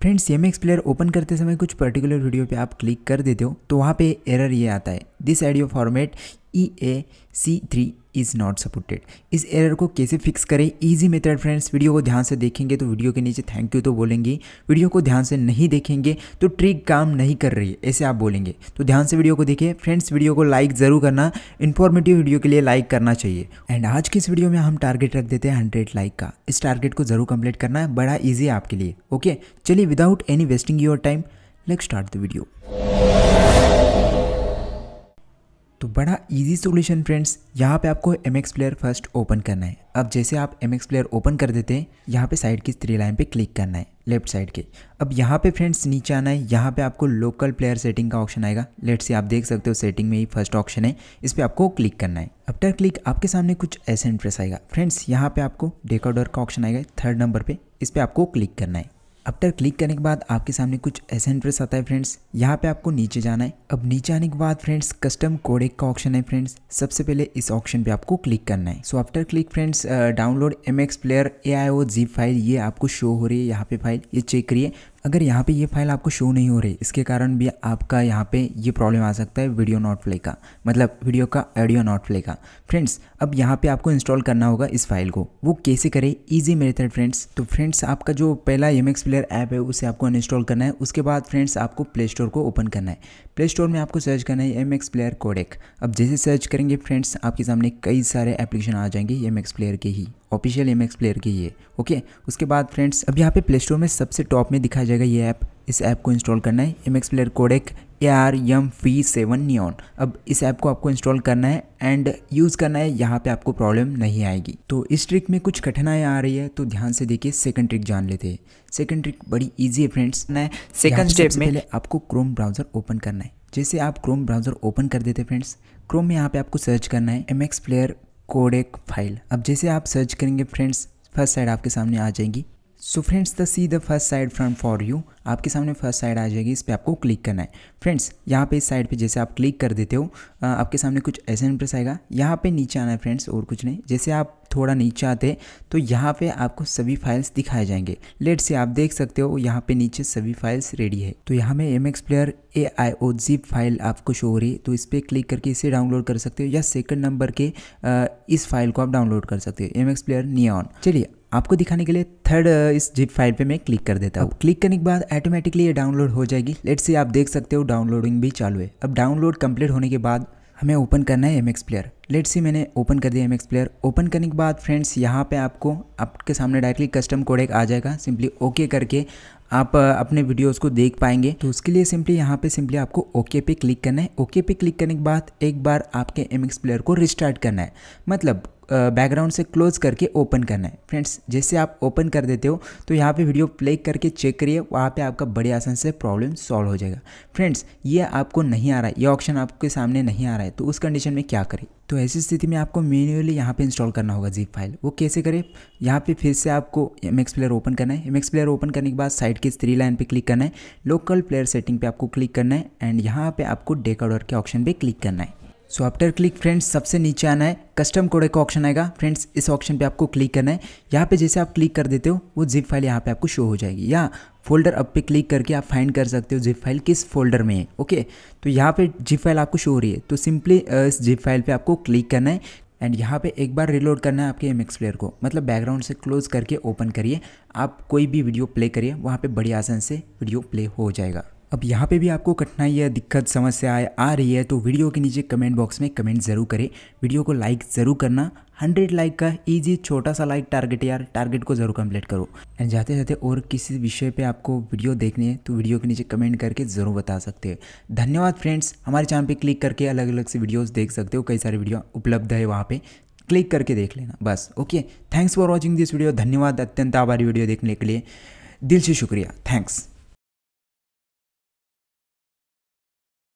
friends C M player open करते समय कुछ पर्टिकुलर वीडियो पे आप क्लिक कर देते हो तो वहाँ पे एरर ये आता है this audio format E A C three is not supported इस एरर को कैसे फिक्स करें ईजी मेथड फ्रेंड्स वीडियो को ध्यान से देखेंगे तो वीडियो के नीचे थैंक यू तो बोलेंगे वीडियो को ध्यान से नहीं देखेंगे तो ट्रिक काम नहीं कर रही है ऐसे आप बोलेंगे तो ध्यान से वीडियो को देखिए फ्रेंड्स वीडियो को लाइक ज़रूर करना इन्फॉर्मेटिव वीडियो के लिए लाइक करना चाहिए एंड आज की इस वीडियो में हम टारगेट रख देते हैं हंड्रेड लाइक का इस टारगेट को ज़रूर कंप्लीट करना है बड़ा ईजी है आपके लिए ओके चलिए without any wasting your time let start the video बड़ा इजी सॉल्यूशन फ्रेंड्स यहाँ पे आपको M X player first open करना है अब जैसे आप एम एक्स प्लेयर ओपन कर देते हैं यहाँ पे साइड की थ्री लाइन पे क्लिक करना है लेफ्ट साइड के अब यहाँ पे फ्रेंड्स नीचे आना है यहाँ पे आपको लोकल प्लेयर सेटिंग का ऑप्शन आएगा लेट से आप देख सकते हो सेटिंग में ही फर्स्ट ऑप्शन है इस पर आपको क्लिक करना है आफ्टर क्लिक आपके सामने कुछ ऐसे इंटरेस्ट आएगा फ्रेंड्स यहाँ पे आपको डेकोडोर का ऑप्शन आएगा थर्ड नंबर पर इस पर आपको क्लिक करना है अपटर क्लिक करने के बाद आपके सामने कुछ ऐसा इंटरेस्ट आता है फ्रेंड्स यहाँ पे आपको नीचे जाना है अब नीचे आने के बाद फ्रेंड्स कस्टम कोडेक का ऑप्शन है फ्रेंड्स सबसे पहले इस ऑप्शन पे आपको क्लिक करना है so after click friends download M X player A I O G file ये आपको शो हो रही है यहाँ पे फाइल ये चेक करिए अगर यहाँ पे ये फाइल आपको शो नहीं हो रही इसके कारण भी आपका यहाँ पे ये प्रॉब्लम आ सकता है वीडियो नॉट प्ले का मतलब वीडियो का ऑडियो नॉट प्ले का फ्रेंड्स अब यहाँ पे आपको इंस्टॉल करना होगा इस फाइल को वो कैसे करें ईजी मेथड फ्रेंड्स तो फ्रेंड्स आपका जो पहला एम प्लेयर ऐप है उसे आपको अनइंस्टॉल करना है उसके बाद फ्रेंड्स आपको प्ले स्टोर को ओपन करना है प्ले स्टोर में आपको सर्च करना है एम प्लेयर कोडेक अब जैसे सर्च करेंगे फ्रेंड्स आपके सामने कई सारे एप्लीकेशन आ जाएंगे एम प्लेयर के ही ऑफिशियल एम प्लेयर की ये ओके उसके बाद फ्रेंड्स अब यहाँ पे प्ले स्टोर में सबसे टॉप में दिखाया जाएगा ये ऐप इस ऐप को इंस्टॉल करना है एम एक्स प्लेयर एक A R M v seven neon अब इस ऐप को आपको इंस्टॉल करना है एंड यूज़ करना है यहाँ पे आपको प्रॉब्लम नहीं आएगी तो इस ट्रिक में कुछ कठिनाई आ रही है तो ध्यान से देखिए सेकंड ट्रिक जान लेते हैं सेकंड ट्रिक बड़ी ईजी है फ्रेंड्स सेकंड स्टेप में पहले आपको क्रोम ब्राउज़र ओपन करना है जैसे आप क्रोम ब्राउज़र ओपन कर देते फ्रेंड्स क्रोम में यहाँ पे आपको सर्च करना है M X player codec file अब जैसे आप सर्च करेंगे फ्रेंड्स फर्स्ट साइड आपके सामने आ जाएगी so friends the see the first side front for you आपके सामने फर्स्ट साइड आ जाएगी इस पर आपको क्लिक करना है फ्रेंड्स यहाँ पे इस साइड पे जैसे आप क्लिक कर देते हो आपके सामने कुछ ऐसे इंप्रेस आएगा यहाँ पे नीचे आना है फ्रेंड्स और कुछ नहीं जैसे आप थोड़ा नीचे आते तो यहाँ पे आपको सभी फाइल्स दिखाए जाएंगे लेट से आप देख सकते हो यहाँ पे नीचे सभी फाइल्स रेडी है तो यहाँ में M X player A I O G file आपको शो हो रही है तो इस पर क्लिक करके इसे डाउनलोड कर सकते हो या सेकंड नंबर के इस फाइल को आप डाउनलोड कर सकते हो एम एक्स प्लेयर नियॉन चलिए आपको दिखाने के लिए थर्ड uh, इस जिप फाइल पे मैं क्लिक कर देता हूँ क्लिक करने के बाद ऑटोमेटिकली ये डाउनलोड हो जाएगी लेट से आप देख सकते हो डाउनलोडिंग भी चालू है अब डाउनलोड कंप्लीट होने के बाद हमें ओपन करना है एम प्लेयर लेट सी मैंने ओपन कर दिया एम प्लेयर ओपन करने के बाद फ्रेंड्स यहाँ पे आपको आपके सामने डायरेक्टली कस्टम कोड एक आ जाएगा सिंपली ओके करके आप अपने वीडियोस को देख पाएंगे तो उसके लिए सिंपली यहाँ पे सिंपली आपको ओके पे क्लिक करना है ओके पे क्लिक करने के बाद एक बार आपके एम प्लेयर को रिस्टार्ट करना है मतलब बैकग्राउंड से क्लोज करके ओपन करना है फ्रेंड्स जैसे आप ओपन कर देते हो तो यहाँ पे वीडियो प्ले करके चेक करिए वहाँ पे आपका बड़े आसान से प्रॉब्लम सॉल्व हो जाएगा फ्रेंड्स ये आपको नहीं आ रहा है ये ऑप्शन आपके सामने नहीं आ रहा है तो उस कंडीशन में क्या करें तो ऐसी स्थिति में आपको मैन्युअली यहाँ पे इंस्टॉल करना होगा जीप फाइल वो कैसे करें यहाँ पे फिर से आपको एम एक्स प्लेयर ओपन करना है एम एक्स प्लेयर ओपन करने के बाद साइड के थ्री लाइन पे क्लिक करना है लोकल प्लेयर सेटिंग पे आपको क्लिक करना है एंड यहाँ पे आपको डेकाडोर के ऑप्शन पे क्लिक करना है सो आफ्टर क्लिक फ्रेंड्स सबसे नीचे आना है कस्टम कोड का ऑप्शन आएगा फ्रेंड्स इस ऑप्शन पे आपको क्लिक करना है यहाँ पे जैसे आप क्लिक कर देते हो वो जिप फाइल यहाँ पे आपको शो हो जाएगी या फोल्डर अप पे क्लिक करके आप फाइंड कर सकते हो जिप फाइल किस फोल्डर में है ओके तो यहाँ पे जिप फाइल आपको शो हो रही है तो सिंपली इस जिप फाइल पर आपको क्लिक करना है एंड यहाँ पे एक बार रिलोड करना है आपके एम प्लेयर को मतलब बैकग्राउंड से क्लोज करके ओपन करिए आप कोई भी वीडियो प्ले करिए वहाँ पे बड़ी आसान से वीडियो प्ले हो जाएगा अब यहाँ पे भी आपको कठिनाई या दिक्कत समस्या आ रही है तो वीडियो के नीचे कमेंट बॉक्स में कमेंट ज़रूर करें वीडियो को लाइक ज़रूर करना हंड्रेड लाइक का इजी छोटा सा लाइक टारगेट यार टारगेट को ज़रूर कंप्लीट करो एंड जाते जाते और किसी विषय पे आपको वीडियो देखनी है तो वीडियो के नीचे कमेंट करके ज़रूर बता सकते हैं धन्यवाद फ्रेंड्स हमारे चैनल पर क्लिक करके अलग अलग से वीडियोज़ देख सकते हो कई सारे वीडियो उपलब्ध है वहाँ पे क्लिक करके देख लेना बस okay thanks for watching this video धन्यवाद अत्यंत आभारी वीडियो देखने के लिए दिल से शुक्रिया थैंक्स